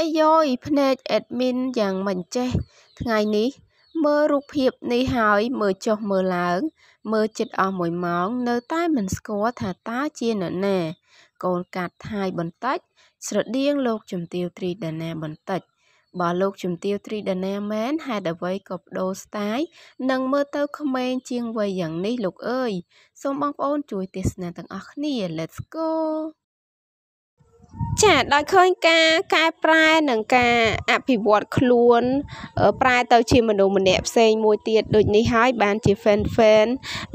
អាយ៉យភ្នែកអេដមីនយ៉ាងមិនចេះ ថ្ងៃនេះ មើលរូបភាពនេះហើយមើលចុះមើលឡើង មើលចិត្តអស់មួយម៉ោងនៅតែមិនស្គាល់ថាតើជានរណា កូនកាត់ថាយបន្តិច ស្រដៀងលោកជំទាវត្រីដាណាបន្តិចបើលោកជំទាវត្រីដាណាមែនហេតុអ្វីក៏បដូរស្ទាយនិងមើលទៅ ក្មេងជាងវ័យយ៉ាងនេះលោកអើយសូមបងប្អូនជួយទស្សនាទាំងអស់គ្នា Let's go ចាដោយឃើញការកែប្រែនិងការអភិវឌ្ឍខ្លួន ប្រែទៅជាមនុស្សម្នាក់ផ្សេងមួយទៀតដូចនេះហើយបានជា fan fan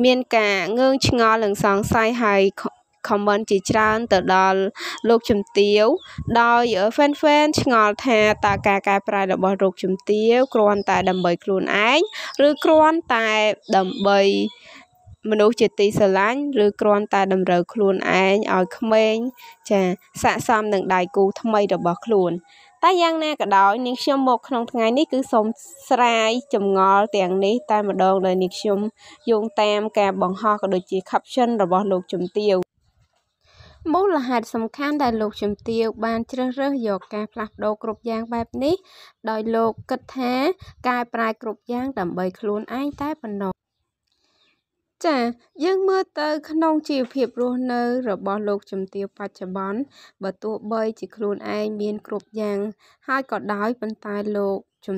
មានការងឿងឆ្ងល់និងសង្ស័យហើយ comment ជាច្រើនទៅដល់លោកជំទាវដោយ fan fan ឆ្ងល់ថាតើការកែប្រែរបស់លោកជំទាវគ្រាន់តែដើម្បីខ្លួនឯងឬគ្រាន់តែដើម្បីមនុស្សជាទីស្រឡាញ់ឬគ្រាន់តែតម្រូវខ្លួនឯងឲ្យក្មេងចាស័កសមនឹងដៃគូថ្មីរបស់ខ្លួន តែយ៉ាងណាក៏ដោយនាងខ្ញុំមកក្នុង ថ្ងៃនេះគឺសូមស្រាយចងល់ទាំងនេះតែម្ដងដោយនាងខ្ញុំយោងតាមការបង្ហោះក៏ដូចជា caption របស់លោកជំទាវមូលហេតុសំខាន់ដែលលោកជំទាវបាន ជ្រើសរើសយកការផ្លាស់ប្ដូរគ្រប់យ៉ាងបែបនេះដោយលោកគិតថា ការប្រែគ្រប់យ៉ាង ដើម្បីខ្លួនឯងតែប៉ុណ្ណោះចាយើងមើលទៅ ក្នុងជីវភាពរស់នៅរបស់លោកជំទាវបច្ចុប្បន្នបើទោះបី ជាខ្លួនឯងមានគ្រប់យ៉ាងហើយក៏ដោយប៉ុន្តែលោកជំ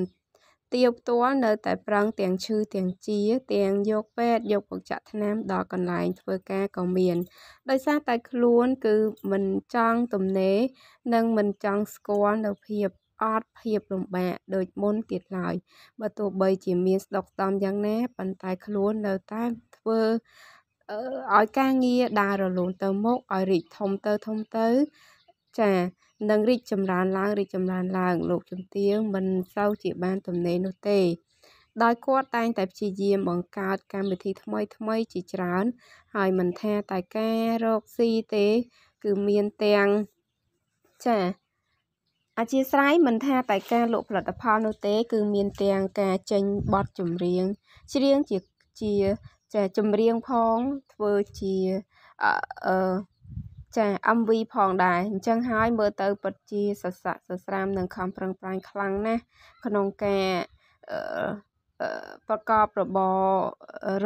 ទាវផ្ទាល់នៅតែប្រឹងទាំងឈឺទាំងជាទាំងយកពេទ្យយកពុកចាក់ថ្នាំដល់កន្លែងធ្វើការក៏មាន ដោយសារតែខ្លួន គឺមិនចង់ទំនេរនិងមិនចង់ស្គាល់នៅភាពអត់ភាពលំបាកដូចមុនទៀតឡើយបើទោះបីជាមានស្ដុកស្ដំយ៉ាងណា ប៉ុន្តែខ្លួននៅតែធ្វើឲ្យការងារដើររលូនទៅមុខឲ្យរីកធំទៅធំទៅ ចានឹងរីកចម្រើនឡើងរីកចម្រើនឡើង លោកជំទាវមិនសូវជាបានទំនេរនោះទេ ដោយគាត់តែងតែព្យាយាមបង្កើតកម្មវិធីថ្មីថ្មីជាច្រើនហើយមិនថាតែការរកស៊ីទេ គឺមានទាំងចាអធិស្ឋានមិនថាតែការលក់ផលិតផលនោះទេ គឺមានទាំងការចេញបទចម្រៀងច្រៀងជាជាចាចម្រៀងផងធ្វើជាអឺចា MV ផងដែរអញ្ចឹងហើយមើលទៅពិតជាសស័កសស្រាមនិងខំប្រឹងប្រែងខ្លាំងណាស់ក្នុងការអឺប្រកបរបរ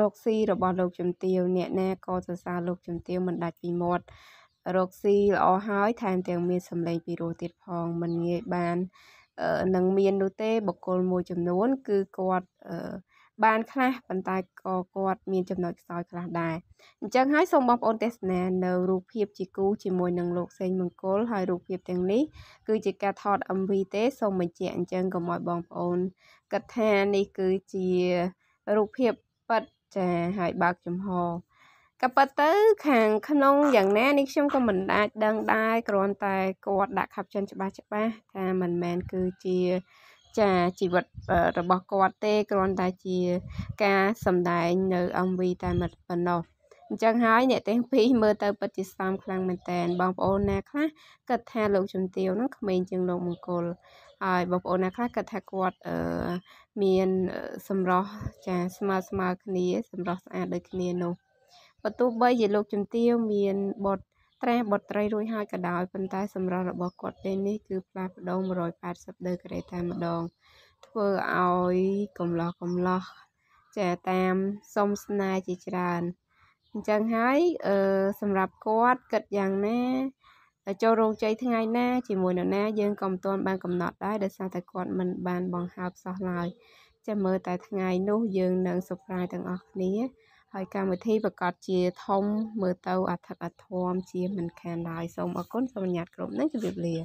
រកស៊ីរបស់លោកជំទាវអ្នកណាក៏សរសើរលោកជំទាវមិនដាច់ពីមាត់រកស៊ីល្អហើយថែមទាំង មាន សម្លេងពីរោះទៀតផង មិនងាយបាននឹងមាននោះទេ បកគលមួយ ចំនួន គឺគាត់អឺបានខ្លះប៉ុន្តែក៏គាត់មានចំណុចខ្សោយខ្លះដែរអញ្ចឹងហើយសូមបងប្អូនទេសនានៅរូបភាពជាគូជាមួយនឹងលោក សេងមង្គលហើយរូបភាពទាំងនេះគឺជាការថត MV ទេសូមបញ្ជាក់អញ្ចឹងកុំឲ្យបងប្អូនគិតថានេះគឺជារូបភាពប៉ັດចាហើយបើកចំហក៏ប៉ុន្តែខាងក្នុងយ៉ាងណានេះខ្ញុំក៏មិនអាច ដឹងដែរគ្រាន់តែគាត់ដាក់ caption ច្បាស់ច្បាស់ថាមិនមែនគឺជាចាជីវិតរបស់គាត់ទេគ្រាន់តែជាការសម្ដែងនៅ MV តែប៉ុណ្ណោះអញ្ចឹងហើយអ្នកទាំងពីរមើលទៅពិតជាស្អំខ្លាំងមែនតែនបងប្អូនណាខ្លះគិតថាលោកជំទាវនឹងក្មេងជាងលោកមង្គលហើយបងប្អូនណាខ្លះគិតថាគាត់អឺមានសម្រស់ ចាស្មើស្មើគ្នា សម្រស់ស្អាតដូចគ្នានោះបើទោះបីជាលោកជំទាវមានបត់ត្រាបុត្រីរួចហើយក៏ដោយប៉ុន្តែ សម្រស់របស់គាត់ពេលនេះគឺផ្លាស់ប្ដូរ180ដឺក្រេតែម្ដងធ្វើឲ្យកំឡោះកំឡោះចាតាមសុំស្នេហ៍ជាច្រើនអញ្ចឹងហើយអឺសម្រាប់គាត់គិតយ៉ាងណាចូលរោងជ័យថ្ងៃណាជាមួយនរណា យើងក៏មិនទាន់បានកំណត់ដែរដោយសារតែគាត់មិនបានបង្ហើបសោះឡើយចាំមើលតែថ្ងៃនោះយើងនឹង surprise ទាំងអស់គ្នាហើយកម្មវិធីប្រកាសជាធំមើលទៅអធិកអធមជាមិនខានឡើយសូមអរគុណសូមអនុញ្ញាតគ្រប់នឹងជម្រាបលា